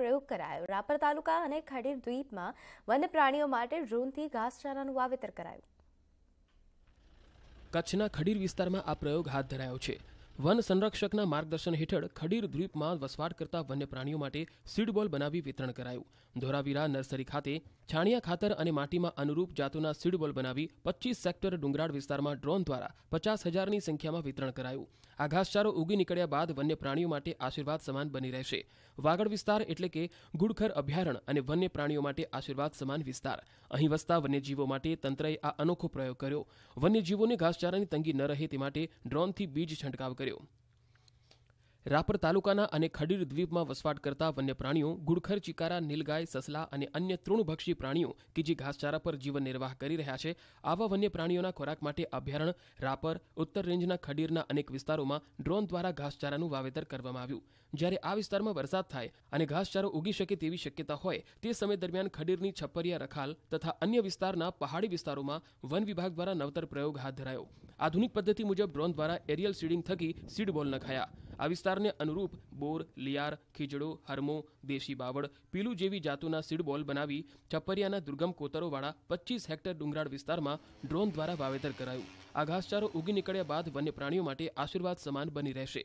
પ્રયોગ કરાયો રાપર તાલુકા અને ખડીર દ્વીપમાં વન્ય પ્રાણીઓ માટે ડ્રોનથી ઘાસચારાનું વાવેતર કરાયું કચ્છના ખડીર વિસ્તારમાં આ પ્રયોગ હાથ ધરાયો છે વન સંરક્ષકના માર્ગદર્શન હેઠળ ખડીર દ્વીપમાં વસવાટ કરતા વન્ય પ્રાણીઓ માટે સીડબોલ બનાવી વિતરણ કરાયું ધોરાવીરા નર્સરી ખાતે છાણિયા ખાતર અને માટીમાં અનુરૂપ જાતોના સીડબોલ બનાવી પચીસ સેક્ટર ડુંગરાળ વિસ્તારમાં ડ્રોન દ્વારા પચાસ હજારની સંખ્યામાં વિતરણ કરાયું આ ઘાસચારો ઉગી નીકળ્યા બાદ વન્ય પ્રાણીઓ માટે આશીર્વાદ સમાન બની રહેશે વાગડ વિસ્તાર એટલે કે ગુડખર અભયારણ્ય અને વન્ય પ્રાણીઓ માટે આશીર્વાદ સમાન વિસ્તાર અહીં વસતા વન્યજીવો માટે તંત્રએ આ અનોખો પ્રયોગ કર્યો વન્યજીવોને ઘાસચારાની તંગી ન રહે તે માટે ડ્રોનથી બીજ છંટકાવ કર્યો abril. રાપર તાલુકાના અને ખડીર દ્વીપમાં વસવાટ કરતા વન્ય પ્રાણીઓ ગુડખર ચિકારા નીલગાય સસલા અને અન્ય તૃણભક્ષી પ્રાણીઓ કે જે ઘાસચારા પર જીવન નિર્વાહ કરી રહ્યા છે આવા વન્ય પ્રાણીઓના ખોરાક માટે અભયારણ્ય રાપર ઉત્તર રેન્જના ખડીરના અનેક વિસ્તારોમાં ડ્રોન દ્વારા ઘાસચારાનું વાવેતર કરવામાં આવ્યું જ્યારે આ વિસ્તારમાં વરસાદ થાય અને ઘાસચારો ઉગી શકે તેવી શક્યતા હોય તે સમય દરમિયાન ખડીરની છપ્પરિયા રખાલ તથા અન્ય વિસ્તારના પહાડી વિસ્તારોમાં વન વિભાગ દ્વારા નવતર પ્રયોગ હાથ ધરાયો આધુનિક પદ્ધતિ મુજબ ડ્રોન દ્વારા એરિયલ સીડિંગ થકી સીડ બોલ નખાયા આ વિસ્તારને અનુરૂપ બોર લિયાર ખીજડો હરમો દેશી બાવળ પીલું જેવી જાતોના સીડબોલ બનાવી છપરિયાના દુર્ગમ કોતરોવાળા પચીસ હેક્ટર ડુંગરાળ વિસ્તારમાં ડ્રોન દ્વારા વાવેતર કરાયું આ ઘાસચારો ઉગી નીકળ્યા બાદ વન્ય પ્રાણીઓ માટે આશીર્વાદ સમાન બની રહેશે